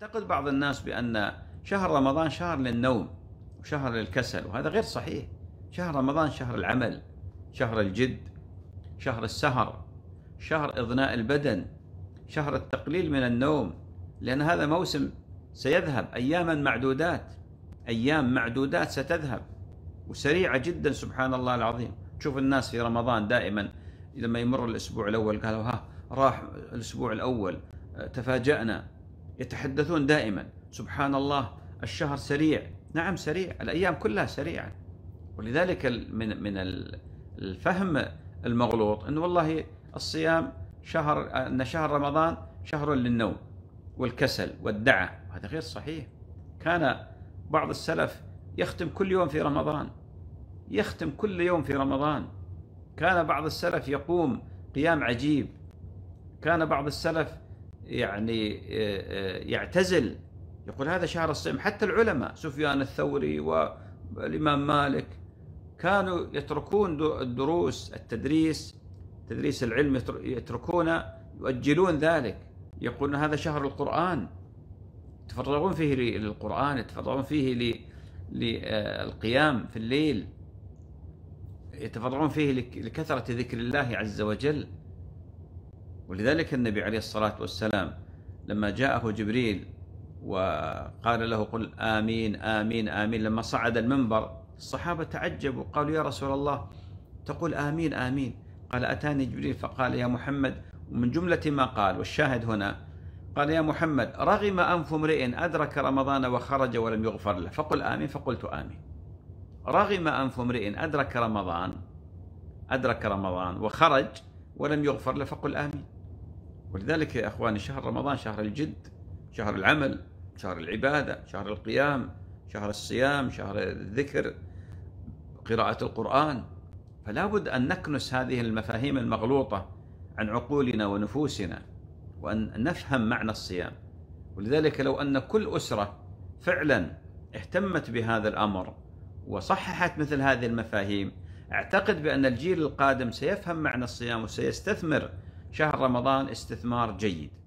يعتقد بعض الناس بأن شهر رمضان شهر للنوم وشهر للكسل وهذا غير صحيح شهر رمضان شهر العمل شهر الجد شهر السهر شهر إضناء البدن شهر التقليل من النوم لأن هذا موسم سيذهب أياما معدودات أيام معدودات ستذهب وسريعة جدا سبحان الله العظيم تشوف الناس في رمضان دائما لما يمر الأسبوع الأول قالوا ها راح الأسبوع الأول تفاجأنا يتحدثون دائما سبحان الله الشهر سريع نعم سريع الأيام كلها سريعة ولذلك من من الفهم المغلوط أنه والله الصيام شهر أن شهر رمضان شهر للنوم والكسل والدعة وهذا غير صحيح كان بعض السلف يختم كل يوم في رمضان يختم كل يوم في رمضان كان بعض السلف يقوم قيام عجيب كان بعض السلف يعني آه، آه، يعتزل يقول هذا شهر الصيام حتى العلماء سفيان الثوري والإمام مالك كانوا يتركون الدروس التدريس تدريس العلم يتركونه يؤجلون ذلك يقولون هذا شهر القرآن يتفرغون فيه للقرآن يتفرغون فيه للقيام آه، في الليل يتفرغون فيه لكثرة ذكر الله عز وجل ولذلك النبي عليه الصلاة والسلام لما جاءه جبريل وقال له قل آمين آمين آمين لما صعد المنبر الصحابة تعجبوا قالوا يا رسول الله تقول آمين آمين قال أتاني جبريل فقال يا محمد ومن جملة ما قال والشاهد هنا قال يا محمد رغم أنف امرئ أدرك رمضان وخرج ولم يغفر له فقل آمين فقلت آمين رغم أنف امرئ أدرك رمضان أدرك رمضان وخرج ولم يغفر له فقل آمين ولذلك يا اخواني شهر رمضان شهر الجد شهر العمل شهر العباده شهر القيام شهر الصيام شهر الذكر قراءه القران فلا بد ان نكنس هذه المفاهيم المغلوطه عن عقولنا ونفوسنا وان نفهم معنى الصيام ولذلك لو ان كل اسره فعلا اهتمت بهذا الامر وصححت مثل هذه المفاهيم اعتقد بان الجيل القادم سيفهم معنى الصيام وسيستثمر شهر رمضان استثمار جيد